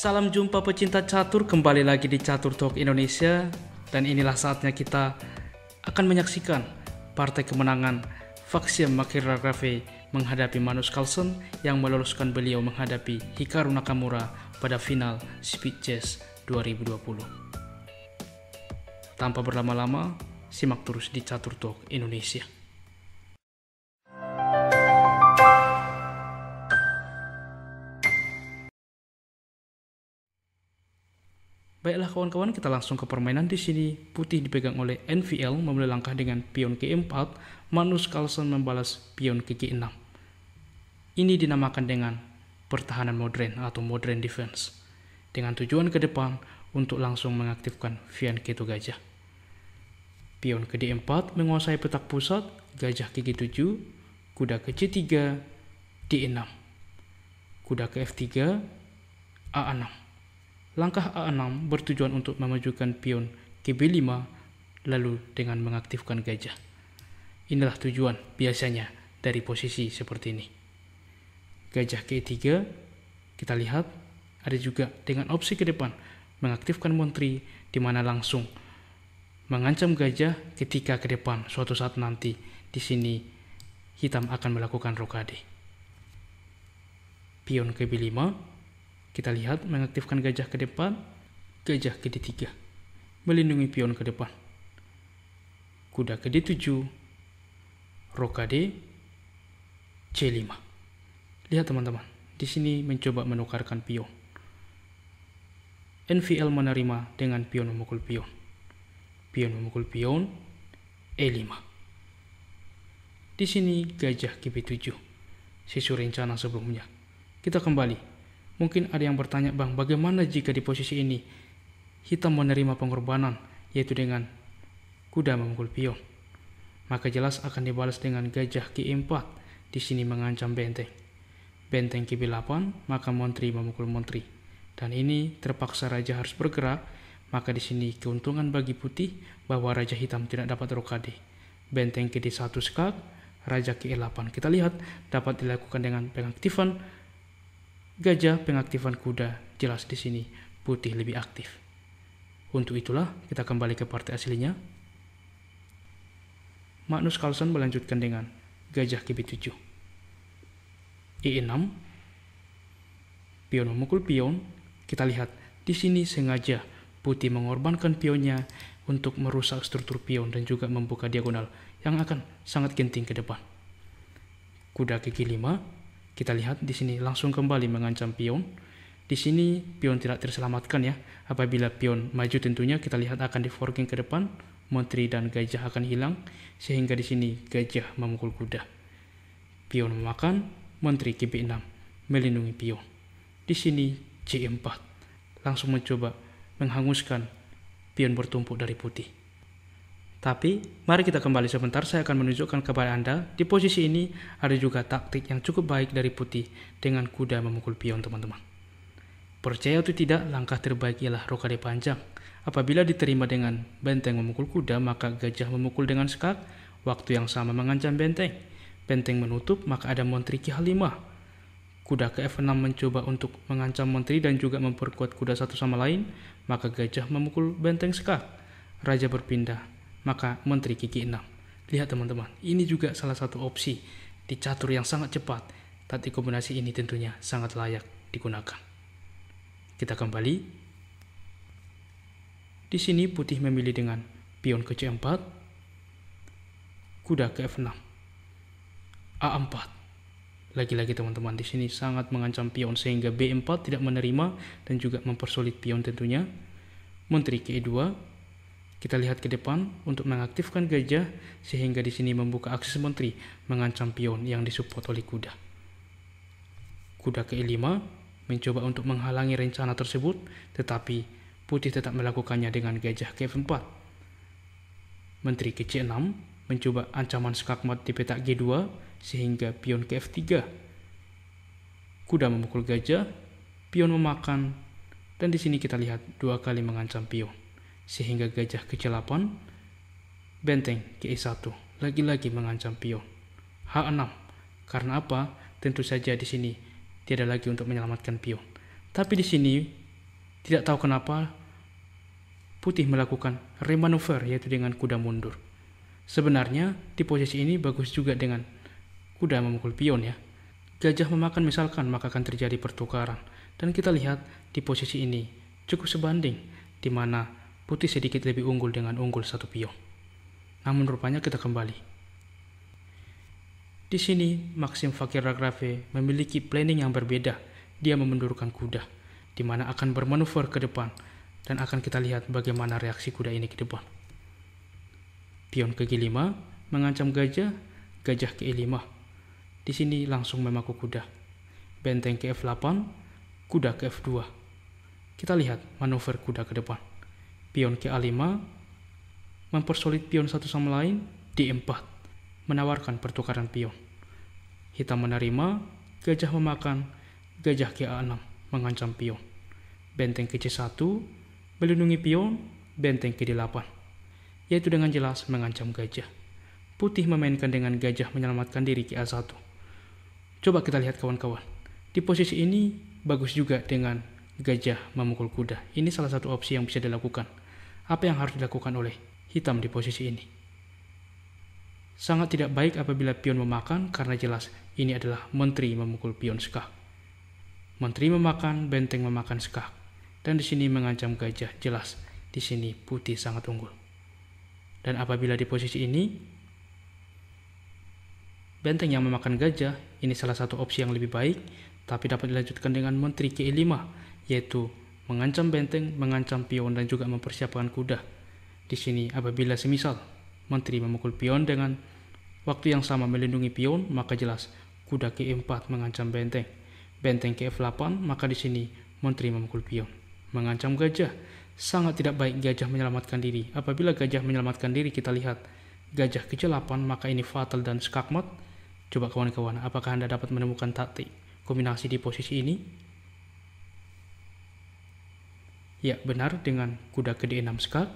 Salam jumpa pecinta catur kembali lagi di Catur Talk Indonesia dan inilah saatnya kita akan menyaksikan partai kemenangan Makira Rafe menghadapi Manus Carlsen yang meloloskan beliau menghadapi Hikaru Nakamura pada final Speed Chess 2020. Tanpa berlama-lama, simak terus di Catur Talk Indonesia. kawan-kawan, kita langsung ke permainan di sini. Putih dipegang oleh NVL memulai langkah dengan pion ke 4 Manus Carlsen membalas pion ke G6. Ini dinamakan dengan pertahanan modern atau modern defense, dengan tujuan ke depan untuk langsung mengaktifkan Vian ke gajah. Pion ke D4 menguasai petak pusat, gajah ke G7, kuda ke C3, D6, kuda ke F3, A6. Langkah A6 bertujuan untuk memajukan pion kb 5 lalu dengan mengaktifkan gajah. Inilah tujuan biasanya dari posisi seperti ini. Gajah ke 3 kita lihat ada juga dengan opsi ke depan mengaktifkan menteri di mana langsung mengancam gajah ketika ke depan suatu saat nanti di sini hitam akan melakukan rokade. Pion kb 5 kita lihat mengaktifkan gajah ke depan, gajah ke D3, melindungi pion ke depan. Kuda ke D7, rokade C5. Lihat teman-teman, di sini mencoba menukarkan pion. NVL menerima dengan pion memukul pion. Pion memukul pion E5. Di sini gajah ke B7. sesuai rencana sebelumnya. Kita kembali Mungkin ada yang bertanya, Bang, bagaimana jika di posisi ini hitam menerima pengorbanan, yaitu dengan kuda memukul pion? Maka jelas akan dibalas dengan gajah Ki4, di sini mengancam benteng. Benteng Ki8, maka menteri memukul menteri. Dan ini terpaksa raja harus bergerak, maka di sini keuntungan bagi putih bahwa raja hitam tidak dapat rokade. Benteng Ki1 skak, raja Ki8. E Kita lihat dapat dilakukan dengan pengaktifan Gajah pengaktifan kuda jelas di sini putih lebih aktif. Untuk itulah kita kembali ke partai aslinya. Magnus Carlsen melanjutkan dengan gajah kb7. e6 pion memukul pion. Kita lihat di sini sengaja putih mengorbankan pionnya untuk merusak struktur pion dan juga membuka diagonal yang akan sangat genting ke depan. Kuda kaki 5 kita lihat di sini langsung kembali mengancam pion. Di sini pion tidak terselamatkan ya. Apabila pion maju tentunya kita lihat akan di forking ke depan, menteri dan gajah akan hilang sehingga di sini gajah memukul kuda. Pion memakan, menteri kb 6 melindungi pion. Di sini C4 langsung mencoba menghanguskan pion bertumpuk dari putih. Tapi, mari kita kembali sebentar, saya akan menunjukkan kepada Anda, di posisi ini ada juga taktik yang cukup baik dari putih dengan kuda memukul pion teman-teman. Percaya atau tidak, langkah terbaik ialah rokade panjang. Apabila diterima dengan benteng memukul kuda, maka gajah memukul dengan sekak, waktu yang sama mengancam benteng. Benteng menutup, maka ada montri H5. Kuda ke F6 mencoba untuk mengancam montri dan juga memperkuat kuda satu sama lain, maka gajah memukul benteng sekak. Raja berpindah maka menteri gigi 6. Lihat teman-teman, ini juga salah satu opsi di catur yang sangat cepat, tapi kombinasi ini tentunya sangat layak digunakan. Kita kembali. Di sini putih memilih dengan pion ke C4, kuda ke F6, A4. Lagi-lagi teman-teman di sini sangat mengancam pion sehingga B4 tidak menerima dan juga mempersulit pion tentunya. Menteri ke E2, kita lihat ke depan untuk mengaktifkan gajah sehingga di sini membuka akses menteri mengancam pion yang disupport oleh kuda. Kuda ke-5 mencoba untuk menghalangi rencana tersebut tetapi putih tetap melakukannya dengan gajah ke-4. Menteri ke-6 mencoba ancaman skakmat di petak G2 sehingga pion ke F3. Kuda memukul gajah, pion memakan, dan di sini kita lihat dua kali mengancam pion sehingga gajah kecil 8 benteng ke E1 lagi-lagi mengancam pion. H6 karena apa? Tentu saja di sini tidak lagi untuk menyelamatkan pion. Tapi di sini tidak tahu kenapa putih melakukan remanuver yaitu dengan kuda mundur. Sebenarnya di posisi ini bagus juga dengan kuda memukul pion ya. Gajah memakan misalkan maka akan terjadi pertukaran. Dan kita lihat di posisi ini cukup sebanding di mana Putih sedikit lebih unggul dengan unggul satu pion. Namun rupanya kita kembali. Di sini, Maxim Fakir Ragrave memiliki planning yang berbeda. Dia memundurkan kuda, di mana akan bermanuver ke depan, dan akan kita lihat bagaimana reaksi kuda ini ke depan. Pion ke G5 mengancam gajah, gajah ke E5. Di sini langsung memaku kuda. Benteng ke F8, kuda ke F2. Kita lihat manuver kuda ke depan pion ke A5, mempersulit pion satu sama lain D4, menawarkan pertukaran pion. Hitam menerima, gajah memakan, gajah ke A6, mengancam pion. Benteng ke C1, melindungi pion, benteng ke D8, yaitu dengan jelas mengancam gajah. Putih memainkan dengan gajah menyelamatkan diri ke A1. Coba kita lihat kawan-kawan. Di posisi ini, bagus juga dengan gajah memukul kuda. Ini salah satu opsi yang bisa dilakukan. Apa yang harus dilakukan oleh hitam di posisi ini? Sangat tidak baik apabila pion memakan karena jelas ini adalah menteri memukul pion skak. Menteri memakan, benteng memakan skak. Dan di sini mengancam gajah jelas. Di sini putih sangat unggul. Dan apabila di posisi ini, benteng yang memakan gajah, ini salah satu opsi yang lebih baik tapi dapat dilanjutkan dengan menteri ke-5, yaitu mengancam benteng, mengancam pion, dan juga mempersiapkan kuda. Di sini, apabila semisal menteri memukul pion dengan waktu yang sama melindungi pion, maka jelas kuda ke-4 mengancam benteng. Benteng ke-8, maka di sini menteri memukul pion. Mengancam gajah, sangat tidak baik gajah menyelamatkan diri. Apabila gajah menyelamatkan diri, kita lihat gajah ke-8, maka ini fatal dan skakmat. Coba kawan-kawan, apakah Anda dapat menemukan taktik? kombinasi di posisi ini? Ya, benar dengan kuda ke d6 skak,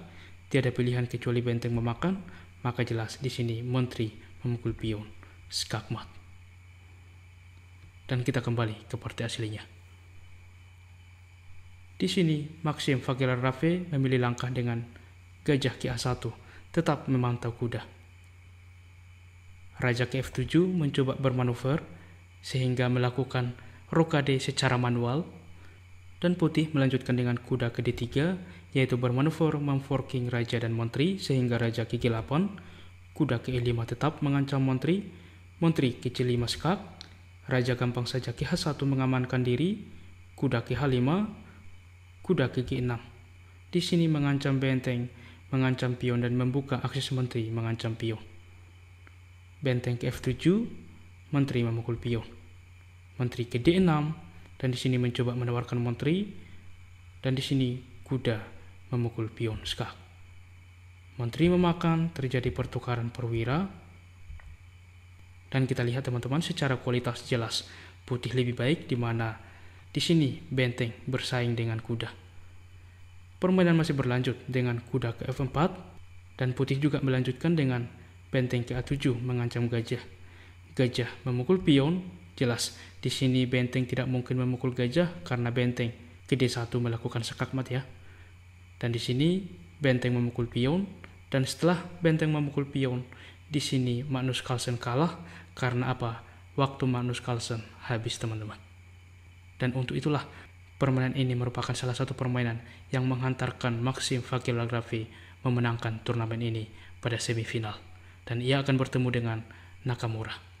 tiada pilihan kecuali benteng memakan, maka jelas di sini menteri memukul pion, skakmat. Dan kita kembali ke partai aslinya. Di sini, Maxim Fagelar Rafe memilih langkah dengan gajah ke A1, tetap memantau kuda. Raja ke F7 mencoba bermanuver, sehingga melakukan rokade secara manual. Dan putih melanjutkan dengan kuda ke D3, yaitu bermanuver memforking raja dan menteri sehingga raja ke G8, kuda ke E5 tetap mengancam menteri, menteri ke C5 skak, raja gampang saja ke H1 mengamankan diri, kuda ke H5, kuda ke G6. Di sini mengancam benteng, mengancam pion dan membuka akses menteri mengancam pion. Benteng ke F7, menteri memukul pion. Menteri ke D6 dan di sini mencoba menawarkan menteri dan di sini kuda memukul pion skak. Menteri memakan, terjadi pertukaran perwira. Dan kita lihat teman-teman secara kualitas jelas putih lebih baik di mana di sini benteng bersaing dengan kuda. Permainan masih berlanjut dengan kuda ke F4 dan putih juga melanjutkan dengan benteng ke A7 mengancam gajah. Gajah memukul pion, jelas. Di sini benteng tidak mungkin memukul gajah karena benteng. Gede satu melakukan sekakmat ya. Dan di sini benteng memukul pion. Dan setelah benteng memukul pion, di sini Magnus Carlsen kalah karena apa? Waktu Magnus Carlsen habis teman-teman. Dan untuk itulah permainan ini merupakan salah satu permainan yang menghantarkan Maxim Vakilagrafi memenangkan turnamen ini pada semifinal. Dan ia akan bertemu dengan Nakamura.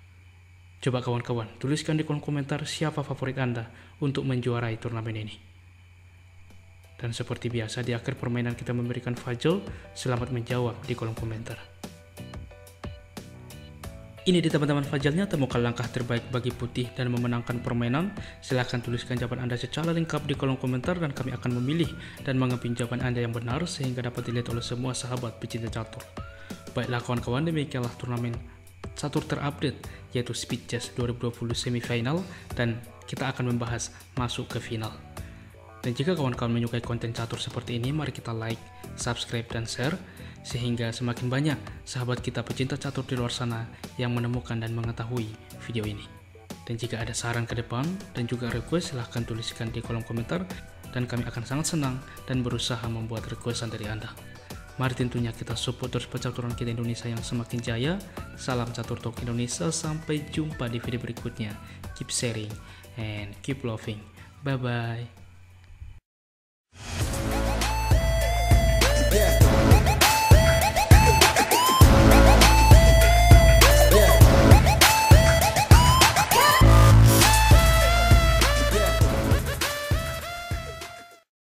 Coba kawan-kawan, tuliskan di kolom komentar siapa favorit Anda untuk menjuarai turnamen ini. Dan seperti biasa, di akhir permainan kita memberikan Fajl, selamat menjawab di kolom komentar. Ini di teman-teman Fajalnya temukan langkah terbaik bagi putih dan memenangkan permainan. Silahkan tuliskan jawaban Anda secara lengkap di kolom komentar dan kami akan memilih dan mengambil jawaban Anda yang benar sehingga dapat dilihat oleh semua sahabat pecinta catur. Baiklah kawan-kawan, demikianlah turnamen Catur terupdate yaitu Speed Chess 2020 semifinal dan kita akan membahas masuk ke final. Dan jika kawan-kawan menyukai konten catur seperti ini, mari kita like, subscribe, dan share sehingga semakin banyak sahabat kita pecinta catur di luar sana yang menemukan dan mengetahui video ini. Dan jika ada saran ke depan dan juga request, silahkan tuliskan di kolom komentar dan kami akan sangat senang dan berusaha membuat requestan dari Anda. Mari tentunya kita support terus percaturan kita Indonesia yang semakin jaya. Salam catur talk Indonesia, sampai jumpa di video berikutnya. Keep sharing and keep loving. Bye-bye.